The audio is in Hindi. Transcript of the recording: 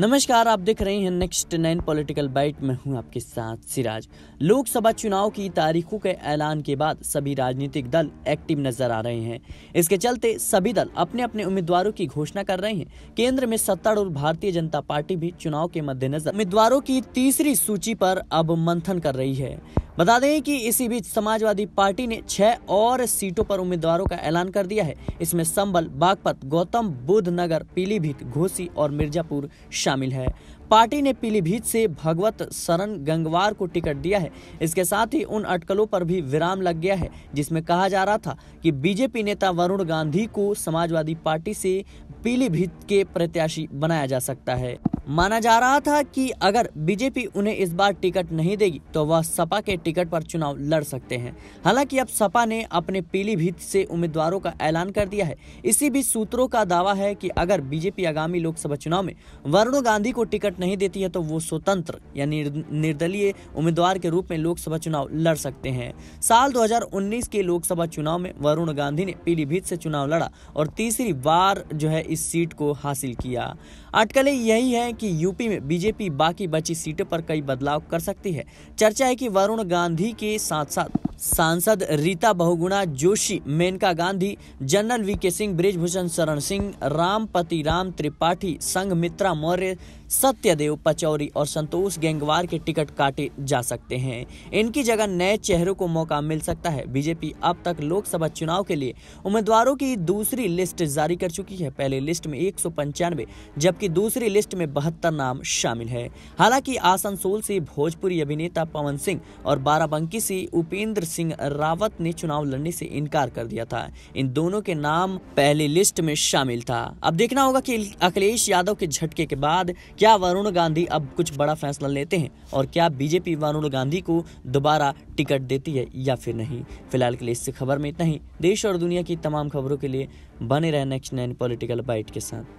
नमस्कार आप देख रहे हैं नेक्स्ट नाइन पॉलिटिकल बाइट में हूं आपके साथ सिराज लोकसभा चुनाव की तारीखों के ऐलान के बाद सभी राजनीतिक दल एक्टिव नजर आ रहे हैं इसके चलते सभी दल अपने अपने उम्मीदवारों की घोषणा कर रहे हैं केंद्र में सत्तारूढ़ भारतीय जनता पार्टी भी चुनाव के मद्देनजर उम्मीदवारों की तीसरी सूची पर अब मंथन कर रही है बता दें कि इसी बीच समाजवादी पार्टी ने छह और सीटों पर उम्मीदवारों का ऐलान कर दिया है इसमें संबल बागपत गौतम बुद्ध नगर पीलीभीत घोसी और मिर्जापुर शामिल है पार्टी ने पीलीभीत से भगवत सरन गंगवार को टिकट दिया है इसके साथ ही उन अटकलों पर भी विराम लग गया है जिसमें कहा जा रहा था कि बीजेपी नेता वरुण गांधी को समाजवादी पार्टी से पीलीभीत के प्रत्याशी बनाया जा सकता है माना जा रहा था कि अगर बीजेपी उन्हें इस बार टिकट नहीं देगी तो वह सपा के टिकट पर चुनाव लड़ सकते हैं हालांकि अब सपा ने अपने पीलीभीत से उम्मीदवारों का ऐलान कर दिया है इसी बीच सूत्रों का दावा है कि अगर बीजेपी आगामी लोकसभा चुनाव में वरुण गांधी को टिकट नहीं देती है तो वो स्वतंत्र या निर्दलीय उम्मीदवार के रूप में लोकसभा चुनाव लड़ सकते हैं साल दो के लोकसभा चुनाव में वरुण गांधी ने पीलीभीत से चुनाव लड़ा और तीसरी बार जो है इस सीट को हासिल किया अटकलें यही है कि यूपी में बीजेपी बाकी बची सीटों पर कई बदलाव कर सकती है चर्चा है कि वरुण गांधी के साथ साथ सांसद Rita Bahuguna Joshi Maneka Gandhi general V K Singh Brijbhushan शरण सिंह रामपति राम त्रिपाठी संघ मित्रा मौर्य सत्यदेव पचौरी और संतोष गेंगवार के टिकट काटे जा सकते हैं इनकी जगह नए चेहरों को मौका मिल सकता है बीजेपी अब तक लोकसभा चुनाव के लिए उम्मीदवारों की दूसरी लिस्ट जारी कर चुकी है पहले लिस्ट में एक जबकि दूसरी लिस्ट में बहत्तर नाम शामिल है हालांकि आसनसोल से भोजपुरी अभिनेता पवन सिंह और बाराबंकी से उपेंद्र सिंह रावत ने चुनाव लड़ने से इनकार कर दिया था इन दोनों के नाम पहली लिस्ट में शामिल था अब देखना होगा कि अखिलेश यादव के झटके के बाद क्या वरुण गांधी अब कुछ बड़ा फैसला लेते हैं और क्या बीजेपी वरुण गांधी को दोबारा टिकट देती है या फिर नहीं फिलहाल के लिए इस खबर में इतना ही देश और दुनिया की तमाम खबरों के लिए बने रहे नेक्स्ट नाइन पॉलिटिकल बाइट के साथ